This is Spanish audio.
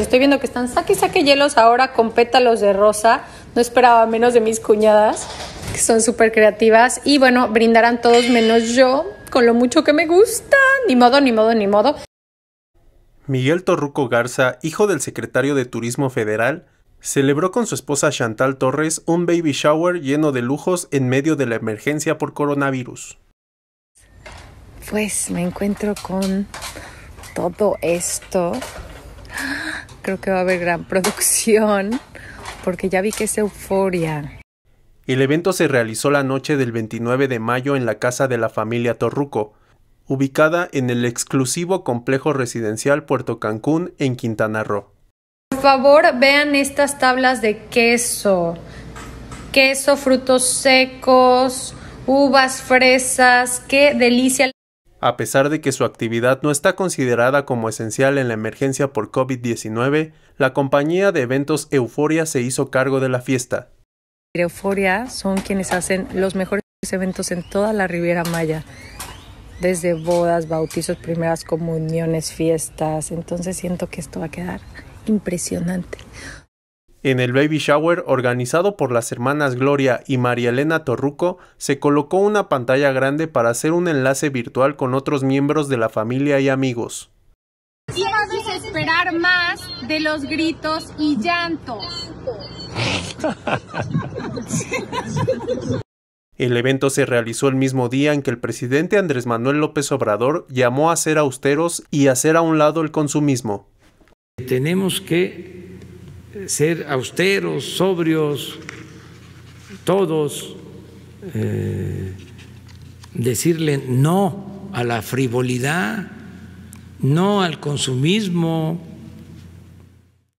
Estoy viendo que están saque saque hielos ahora con pétalos de rosa. No esperaba menos de mis cuñadas, que son súper creativas. Y bueno, brindarán todos menos yo, con lo mucho que me gusta. Ni modo, ni modo, ni modo. Miguel Torruco Garza, hijo del secretario de Turismo Federal, celebró con su esposa Chantal Torres un baby shower lleno de lujos en medio de la emergencia por coronavirus. Pues me encuentro con todo esto creo que va a haber gran producción, porque ya vi que es euforia. El evento se realizó la noche del 29 de mayo en la casa de la familia Torruco, ubicada en el exclusivo complejo residencial Puerto Cancún en Quintana Roo. Por favor, vean estas tablas de queso. Queso, frutos secos, uvas, fresas, qué delicia. A pesar de que su actividad no está considerada como esencial en la emergencia por COVID-19, la compañía de eventos Euforia se hizo cargo de la fiesta. Euforia son quienes hacen los mejores eventos en toda la Riviera Maya, desde bodas, bautizos, primeras comuniones, fiestas. Entonces siento que esto va a quedar impresionante. En el baby shower organizado por las hermanas Gloria y María Elena Torruco, se colocó una pantalla grande para hacer un enlace virtual con otros miembros de la familia y amigos. a esperar más de los gritos y llantos. El evento se realizó el mismo día en que el presidente Andrés Manuel López Obrador llamó a ser austeros y hacer a un lado el consumismo. Tenemos que ser austeros, sobrios, todos, eh, decirle no a la frivolidad, no al consumismo,